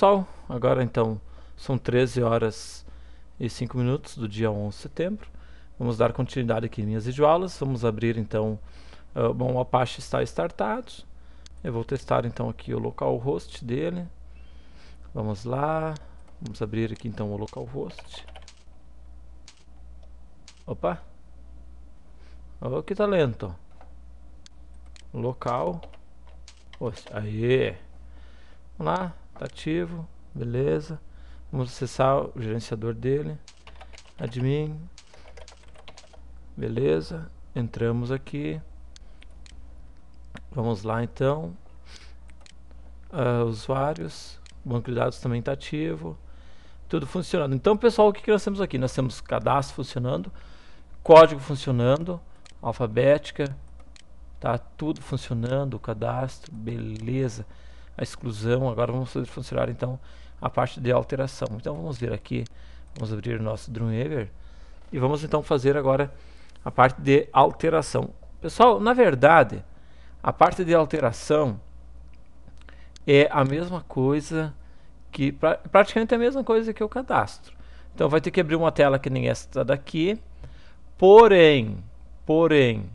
pessoal, agora então são 13 horas e 5 minutos do dia 11 de setembro. Vamos dar continuidade aqui em minhas videoaulas. Vamos abrir então. Uh, bom, o Apache está startado. Eu vou testar então aqui o localhost dele. Vamos lá. Vamos abrir aqui então o localhost. Opa! Oh, que talento! Local. aí, Aê! Vamos lá ativo, beleza. Vamos acessar o gerenciador dele, admin, beleza. Entramos aqui, vamos lá então, uh, usuários, banco de dados também está ativo, tudo funcionando. Então pessoal, o que, que nós temos aqui? Nós temos cadastro funcionando, código funcionando, alfabética, tá tudo funcionando, o cadastro, beleza a exclusão. Agora vamos fazer funcionar então a parte de alteração. Então vamos ver aqui, vamos abrir nosso Dreamweaver e vamos então fazer agora a parte de alteração. Pessoal, na verdade, a parte de alteração é a mesma coisa que pra, praticamente é a mesma coisa que o cadastro. Então vai ter que abrir uma tela que nem esta daqui. Porém, porém,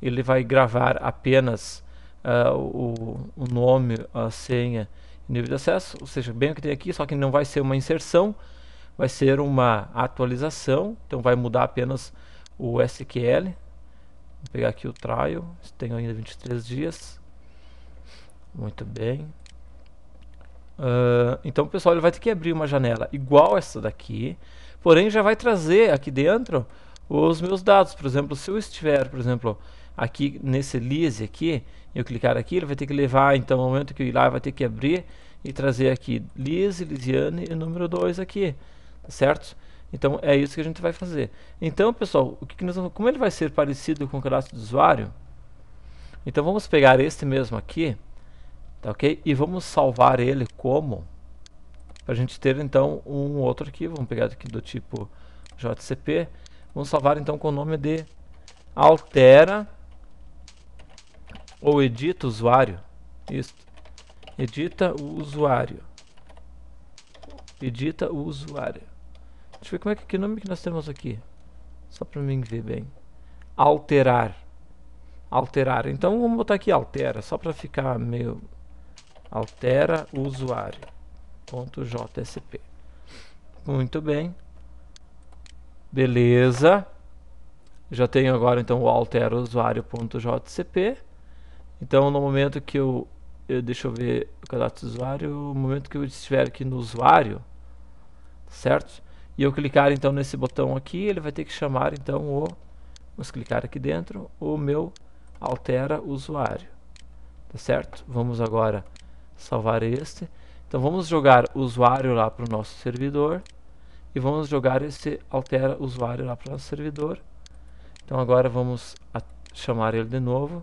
ele vai gravar apenas uh, o, o nome, a senha e nível de acesso, ou seja, bem o que tem aqui, só que não vai ser uma inserção, vai ser uma atualização, então vai mudar apenas o SQL. Vou pegar aqui o trial, tenho ainda 23 dias. Muito bem. Uh, então, pessoal, ele vai ter que abrir uma janela igual essa daqui, porém já vai trazer aqui dentro os meus dados. Por exemplo, se eu estiver, por exemplo, aqui nesse list aqui, eu clicar aqui, ele vai ter que levar, então, no momento que eu ir lá, vai ter que abrir e trazer aqui Liz, Lisiane e número 2 aqui, tá certo? Então é isso que a gente vai fazer. Então, pessoal, o que, que nós vamos, como ele vai ser parecido com o cadastro do usuário? Então vamos pegar este mesmo aqui, tá ok? E vamos salvar ele como para a gente ter então um outro arquivo. Vamos pegar aqui do tipo JCP Vamos salvar então com o nome de altera ou edita usuário. Isso. Edita o usuário. Edita o usuário. Deixa eu ver como é que, que nome que nós temos aqui. Só para mim ver bem. Alterar. Alterar. Então vamos botar aqui altera, só para ficar meio altera usuário.jsp. usuário. .jsp. Muito bem. Beleza. Já tenho agora então o alterusuário.jcp. Então no momento que eu, eu deixa eu ver o cadastro do usuário, no momento que eu estiver aqui no usuário, certo? E eu clicar então nesse botão aqui, ele vai ter que chamar então o vamos clicar aqui dentro, o meu altera usuário. Tá certo? Vamos agora salvar este. Então vamos jogar o usuário lá para o nosso servidor e vamos jogar esse altera usuário lá para o servidor. Então agora vamos chamar ele de novo.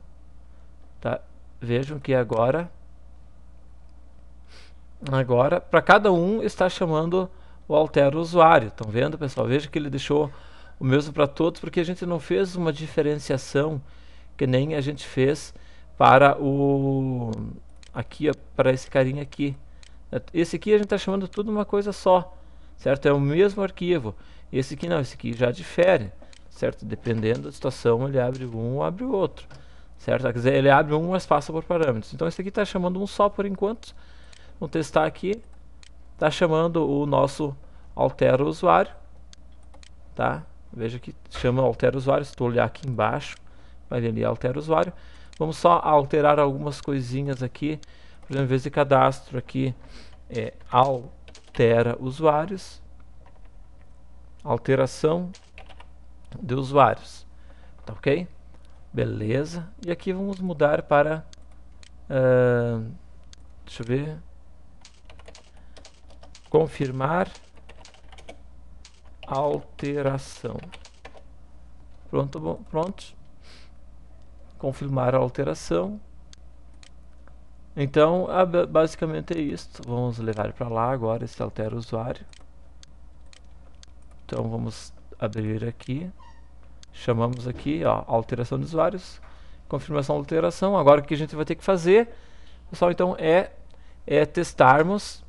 Tá? Vejam que agora agora para cada um está chamando o altera usuário. Estão vendo, pessoal? Veja que ele deixou o mesmo para todos porque a gente não fez uma diferenciação que nem a gente fez para o aqui para esse carinha aqui. Esse aqui a gente está chamando tudo uma coisa só certo? É o mesmo arquivo. Esse aqui não, esse aqui já difere, certo? Dependendo da situação, ele abre um ou abre o outro, certo? Quer dizer, ele abre um, mas passa por parâmetros. Então esse aqui está chamando um só por enquanto. Vamos testar aqui. Está chamando o nosso altera usuário, tá? Veja que chama altera usuário, se tu olhar aqui embaixo, vai ali altera usuário. Vamos só alterar algumas coisinhas aqui, por exemplo, em vez de cadastro aqui, é, ao altera usuários, alteração de usuários, tá ok? Beleza, e aqui vamos mudar para, uh, deixa eu ver, confirmar alteração. Pronto, bom, pronto. Confirmar a alteração. Então, basicamente é isso. Vamos levar para lá agora esse altera usuário. Então, vamos abrir aqui. Chamamos aqui, ó, alteração de usuários. Confirmação da alteração. Agora, o que a gente vai ter que fazer, pessoal, então, é, é testarmos,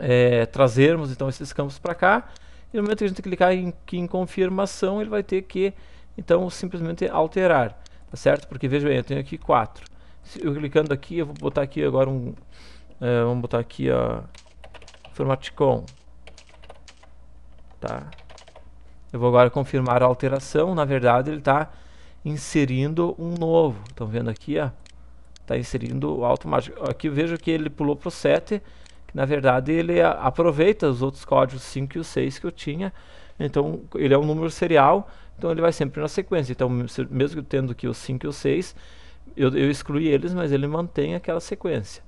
é, trazermos, então, esses campos para cá. E no momento que a gente clicar em, em confirmação, ele vai ter que, então, simplesmente alterar, tá certo? Porque, veja bem, eu tenho aqui 4 eu clicando aqui, eu vou botar aqui agora um... É, vamos botar aqui a... Formaticon. Tá. Eu vou agora confirmar a alteração. Na verdade, ele está inserindo um novo. Estão vendo aqui, ó. Está inserindo automático. Aqui vejo que ele pulou para o 7. Que, na verdade, ele é, aproveita os outros códigos 5 e 6 que eu tinha. Então, ele é um número serial. Então, ele vai sempre na sequência. Então, mesmo tendo aqui o 5 e o 6 eu, eu excluí eles, mas ele mantém aquela sequência.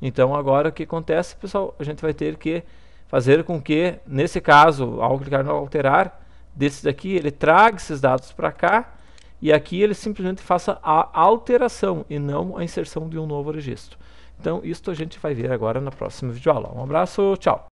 Então agora o que acontece, pessoal? A gente vai ter que fazer com que, nesse caso, ao clicar no alterar, desse daqui, ele traga esses dados para cá e aqui ele simplesmente faça a alteração e não a inserção de um novo registro. Então, isso a gente vai ver agora na próxima videoaula. Um abraço, tchau!